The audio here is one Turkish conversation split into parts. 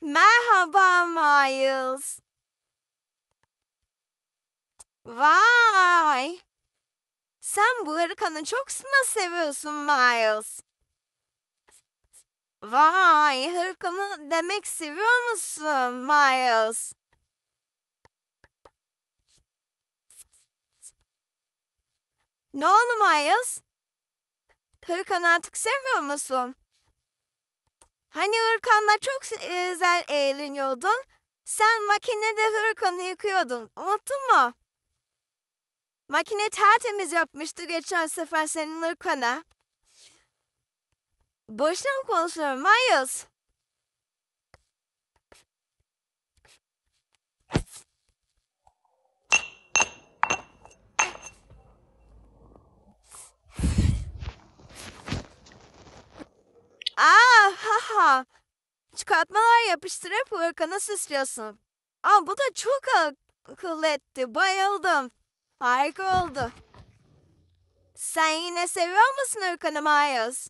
Merhaba Miles. Vay! Sen bu harikanı çok mu seviyorsun Miles? Vay, hırkanı demek seviyor musun Miles? Ne oldu Miles? Hırkanı artık sevmiyor musun? Hani Hırkan'la çok e, güzel eğleniyordun. Sen makinede Hırkan'ı yıkıyordun. Unuttun mu? Makine tertemiz yapmıştı geçen sefer senin Hırkan'a. Boşuna mı konuşuyorum Miles? Daha. Çıkartmalar yapıştırıp ırkını süslüyorsun. Aa, bu da çok akıllı etti. Bayıldım. Harika oldu. Sen yine seviyor musun ırkını Miles?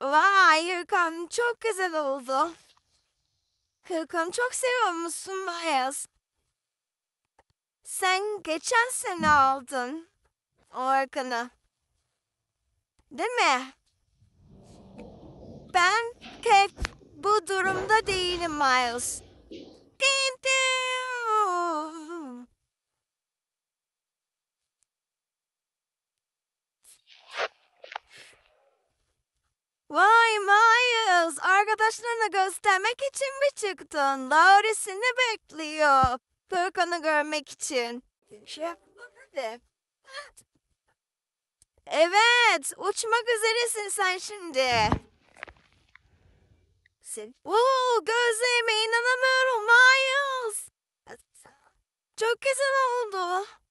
Vay ırkan çok güzel oldu. Hırkanı çok seviyor musun Miles? Sen geçen sene aldın o ırkanı. Değil mi? Ben tek bu durumda değilim Miles. Vay Miles, arkadaşlarına göstermek için mi çıktın? Lauris'ini bekliyor. Furkan'ı görmek için. Şef, nerede? Evet, uçmak üzeresin sen şimdi. Sen... Oo, gözlerime inanamıyorum Miles. Çok güzel oldu.